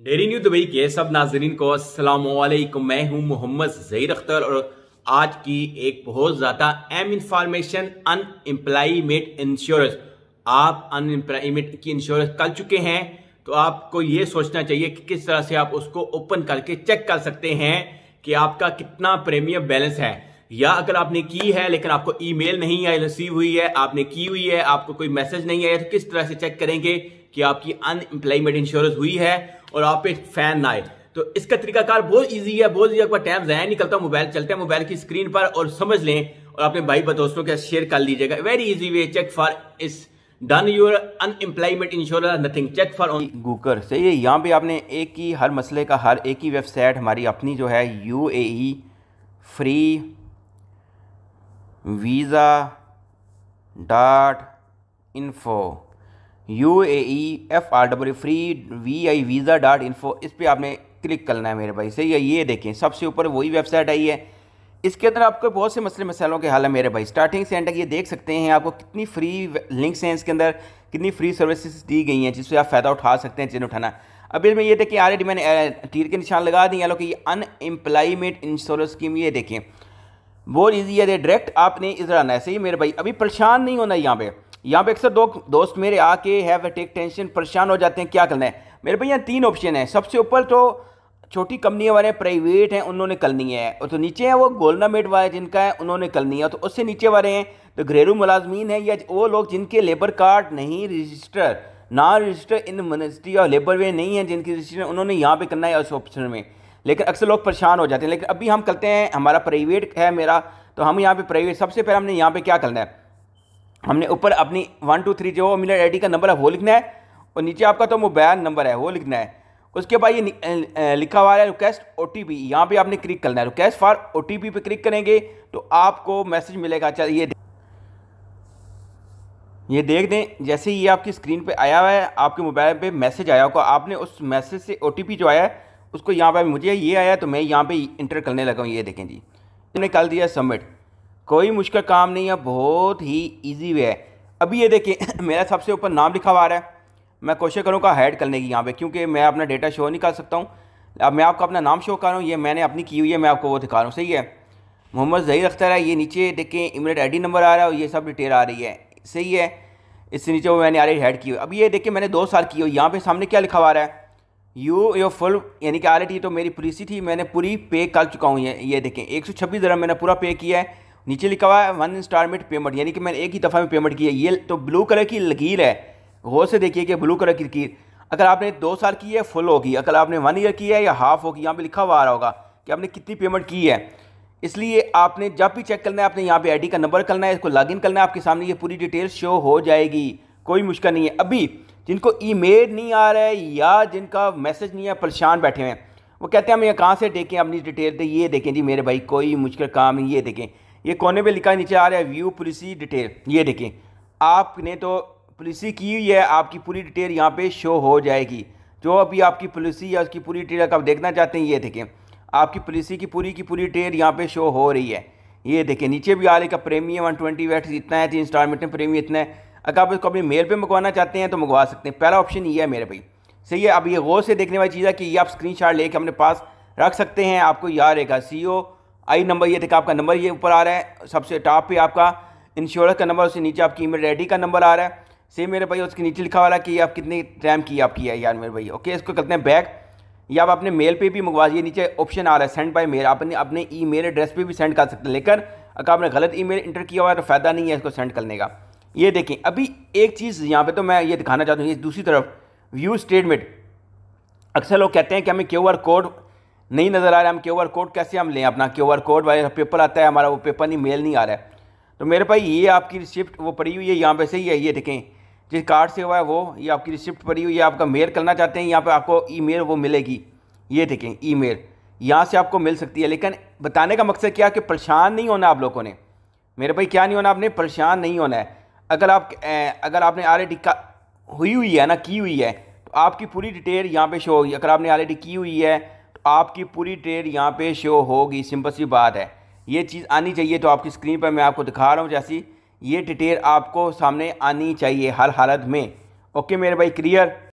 dairy new Dubai के सब नाजरीन को असलम मैं हूं मोहम्मद जहीर अख्तर और आज की एक बहुत ज़्यादा अहम इंफॉर्मेशन अनएम्प्लाईमेंट इंश्योरेंस आप अनएम्प्लाईमेंट की इंश्योरेंस कर चुके हैं तो आपको ये सोचना चाहिए कि किस तरह से आप उसको ओपन करके चेक कर सकते हैं कि आपका कितना प्रीमियम बैलेंस है या अगर आपने की है लेकिन आपको ईमेल नहीं आई रिसीव हुई है आपने की हुई है आपको कोई मैसेज नहीं आया तो किस तरह से चेक करेंगे कि आपकी अनएम्प्लॉयमेंट इंश्योरेंस हुई है और आप पे फैन ना आए तो इसका तरीकाकार बहुत ईजी है बहुत ईजी टाइम जया निकलता मोबाइल चलते हैं मोबाइल की स्क्रीन पर और समझ लें और अपने भाई दोस्तों के शेयर कर लीजिएगा very easy way check for is done your unemployment insurance nothing check for only Google सही है यहाँ पे आपने एक ही हर मसले का हर एक ही वेबसाइट हमारी अपनी जो है U A E free visa dot info U A E F R W free V I visa dot info इस पर आपने क्लिक करना है मेरे भाई सही है ये देखें सबसे ऊपर वही वेबसाइट आई है इसके अंदर आपको बहुत से मसले मसलों के हाल है मेरे भाई स्टार्टिंग से एंड तक ये देख सकते हैं आपको कितनी फ्री लिंक्स हैं इसके अंदर कितनी फ्री सर्विसेज दी गई हैं जिससे आप फ़ायदा उठा सकते हैं जिन्हें उठाना अब इसमें ये देखें आलरेडी मैंने तीर के निशान लगा दिए लोग ये अनएम्प्लॉयमेंट इंश्योरेंस स्कीम ये देखें बहुत ईजी है डायरेक्ट आपने इधर आना है सही मेरे भाई अभी परेशान नहीं होना यहाँ पर यहाँ पे अक्सर दो दोस्त मेरे आके हैव टेक टेंशन परेशान हो जाते हैं क्या करना है मेरे भाई यहाँ तीन ऑप्शन है सबसे ऊपर तो छोटी कंपनियाँ वाले प्राइवेट हैं उन्होंने करनी है और तो नीचे हैं वो गोलना मेड वाले जिनका है उन्होंने करनी है तो उससे नीचे वाले हैं तो घरेलू मुलाजमीन है या वो लोग जिनके लेबर कार्ड नहीं रजिस्टर ना रजिस्टर इन मिनिस्ट्री और लेबर वे नहीं है जिनकी रजिस्टर उन्होंने यहाँ पे करना है उस ऑप्शन में लेकिन अक्सर लोग परेशान हो जाते हैं लेकिन अभी हम करते हैं हमारा प्राइवेट है मेरा तो हम यहाँ पर प्राइवेट सबसे पहले हमने यहाँ पर क्या करना है हमने ऊपर अपनी वन टू थ्री जो मिलर आई का नंबर है वो लिखना है और नीचे आपका तो मोबाइल नंबर है वो लिखना है उसके बाद ये लिखा हुआ है रिक्वेस्ट ओ टी पी यहाँ पर आपने क्लिक करना है request for O T P पे क्लिक करेंगे तो आपको मैसेज मिलेगा चल अच्छा, ये ये देख दें जैसे ही ये आपकी स्क्रीन पे आया हुआ है आपके मोबाइल पे मैसेज आया होगा आपने उस मैसेज से ओ जो आया है उसको यहाँ पर मुझे ये आया तो मैं यहाँ पर इंटर करने लगा हूँ ये देखें जी मैंने कल दिया सबमिट कोई मुश्किल काम नहीं है बहुत ही ईजी वे है अभी ये देखें मेरा सबसे ऊपर नाम लिखा हुआ आ रहा है मैं कोशिश करूँगा हैड करने की यहाँ पे क्योंकि मैं अपना डेटा शो नहीं कर सकता हूँ अब मैं आपको अपना नाम शो कर रहा हूँ ये मैंने अपनी की हुई है मैं आपको वो दिखा रहा हूँ सही है मोहम्मद जहीर अख्तर है ये नीचे देखें इमरेट आई नंबर आ रहा है और ये सब डिटेल आ रही है सही है इससे नीचे वो मैंने आलरेडी हेड की हुई अभी ये देखिए मैंने दो साल की हुई यहाँ पे सामने क्या लिखा हुआ रहा है यू यो फुल यानी कि आलरेडी तो मेरी पुलिसी थी मैंने पूरी पे कर चुका हूँ ये ये देखें एक सौ छब्बीस मैंने पूरा पे किया है नीचे लिखा हुआ है वन इंस्टॉलमेंट पेमेंट यानी कि मैंने एक ही दफ़ा में पेमेंट किया ये तो ब्लू कलर की लकीर है गौर से देखिए कि ब्लू कलर की लकीर अगर आपने दो साल की है फुल होगी अगर आपने वन ईयर की है या हाफ होगी यहाँ पर लिखा हुआ आ रहा होगा कि आपने कितनी पेमेंट की है इसलिए आपने जब भी चेक करना है आपने यहाँ पर आई का नंबर करना है इसको इन करना है आपके सामने ये पूरी डिटेल शो हो जाएगी कोई मुश्किल नहीं है अभी जिनको ई नहीं आ रहा है या जिनका मैसेज नहीं है परेशान बैठे हुए हैं वो कहते हैं हम यहाँ कहाँ से देखें अपनी डिटेल तो ये देखें जी मेरे भाई कोई मुश्किल काम नहीं ये देखें ये कोने पे लिखा है नीचे आ रहा है व्यू पुलिसी डिटेल ये देखें आपने तो पुलिसी की हुई है आपकी पूरी डिटेल यहाँ पे शो हो जाएगी जो अभी आपकी पुलिसी या उसकी पूरी डिटेल आप देखना चाहते हैं ये देखें आपकी पुलिसी की पूरी की पूरी डिटेल यहाँ पे शो हो रही है ये देखें नीचे भी आ रही का प्रेमी है वन ट्वेंटी वैट इतना है इंस्टॉलमेंट में प्रेमी इतना है अगर आप इसको अपनी मेल पर मंगवाना चाहते हैं तो मंगवा सकते हैं पहला ऑप्शन ये है मेरे भाई सही है अब ये गौर से देखने वाली चीज़ है कि ये आप स्क्रीन लेके अपने पास रख सकते हैं आपको याद रहेगा सी ओ e आई नंबर ये देखा आपका नंबर ये ऊपर आ रहा है सबसे टॉप पे आपका इंश्योरेंस का नंबर उसके नीचे आपकी ईमेल आई का नंबर आ रहा है सेम मेरे भाई उसके नीचे लिखा वाला कि आप कितनी टाइम की आपकी है यार मेरे भाई ओके इसको करते हैं बैक या आप अपने मेल पे भी मंगवा ये नीचे ऑप्शन आ रहा है सेंड बाय मेल आप अपने अपने ई मेल एड्रेस पर भी सेंड कर सकते हैं लेकिन अगर आपने गलत ई मेल इंटर किया हुआ है तो फ़ायदा नहीं है इसको सेंड करने का ये देखें अभी एक चीज़ यहाँ पर तो मैं ये दिखाना चाहता हूँ ये दूसरी तरफ व्यू स्टेटमेंट अक्सर लोग कहते हैं कि हमें क्यू आर कोड नहीं नज़र आ रहा हम क्यू आर कोड कैसे हम लें अपना क्यू आर कोड वाले पेपर आता है हमारा वो पेपर नहीं मेल नहीं आ रहा है तो मेरे भाई ये आपकी रिसिप्ट वो पड़ी हुई है यहाँ पे सही है ये देखें जिस कार्ड से हुआ है वो ये आपकी रिसिप्ट पड़ी हुई है आपका मेल करना चाहते हैं यहाँ पर आपको ई मेल वो मिलेगी ये देखें ई मेल यहाँ से आपको मिल सकती है लेकिन बताने का मकसद क्या है कि परेशान नहीं होना आप लोगों ने मेरे भाई क्या नहीं होना आपने परेशान नहीं होना है अगर आप अगर आपने आर का हुई हुई है ना की हुई है तो आपकी पूरी डिटेल यहाँ पे शो होगी अगर आपने आर की हुई है आपकी पूरी ट्रेड यहाँ पे शो होगी सिंपल सी बात है ये चीज़ आनी चाहिए तो आपकी स्क्रीन पर मैं आपको दिखा रहा हूँ जैसी ये डिटेल आपको सामने आनी चाहिए हर हालत में ओके मेरे भाई क्लियर